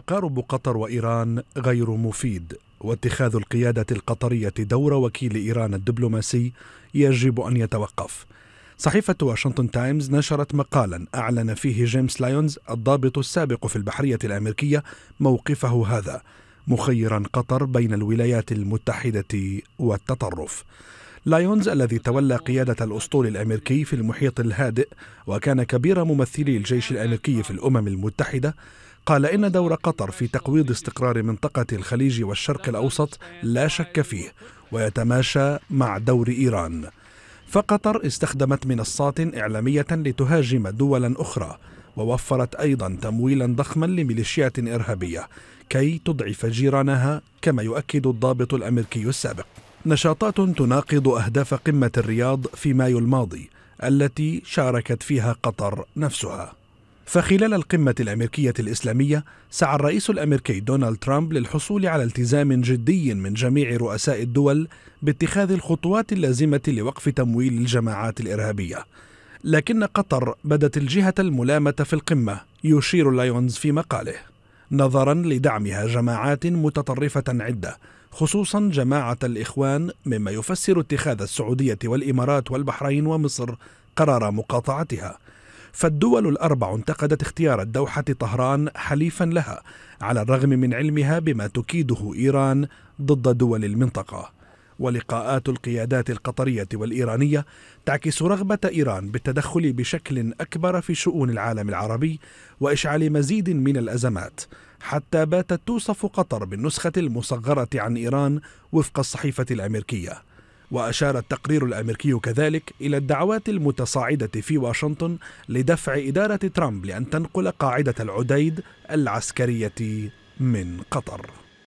تقارب قطر وإيران غير مفيد واتخاذ القيادة القطرية دور وكيل إيران الدبلوماسي يجب أن يتوقف صحيفة واشنطن تايمز نشرت مقالا أعلن فيه جيمس لايونز الضابط السابق في البحرية الأمريكية موقفه هذا مخيرا قطر بين الولايات المتحدة والتطرف لايونز الذي تولى قيادة الأسطول الأمريكي في المحيط الهادئ وكان كبير ممثلي الجيش الأمريكي في الأمم المتحدة قال إن دور قطر في تقويض استقرار منطقة الخليج والشرق الأوسط لا شك فيه ويتماشى مع دور إيران فقطر استخدمت منصات إعلامية لتهاجم دولا أخرى ووفرت أيضا تمويلا ضخما لميليشيات إرهابية كي تضعف جيرانها كما يؤكد الضابط الأمريكي السابق نشاطات تناقض أهداف قمة الرياض في مايو الماضي التي شاركت فيها قطر نفسها فخلال القمة الأمريكية الإسلامية سعى الرئيس الأمريكي دونالد ترامب للحصول على التزام جدي من جميع رؤساء الدول باتخاذ الخطوات اللازمة لوقف تمويل الجماعات الإرهابية لكن قطر بدت الجهة الملامة في القمة يشير لايونز في مقاله نظرا لدعمها جماعات متطرفة عدة خصوصا جماعة الإخوان مما يفسر اتخاذ السعودية والإمارات والبحرين ومصر قرار مقاطعتها فالدول الأربع انتقدت اختيار الدوحة طهران حليفا لها على الرغم من علمها بما تكيده إيران ضد دول المنطقة ولقاءات القيادات القطرية والإيرانية تعكس رغبة إيران بالتدخل بشكل أكبر في شؤون العالم العربي وإشعال مزيد من الأزمات حتى باتت توصف قطر بالنسخة المصغرة عن إيران وفق الصحيفة الأمريكية وأشار التقرير الأمريكي كذلك إلى الدعوات المتصاعدة في واشنطن لدفع إدارة ترامب لأن تنقل قاعدة العديد العسكرية من قطر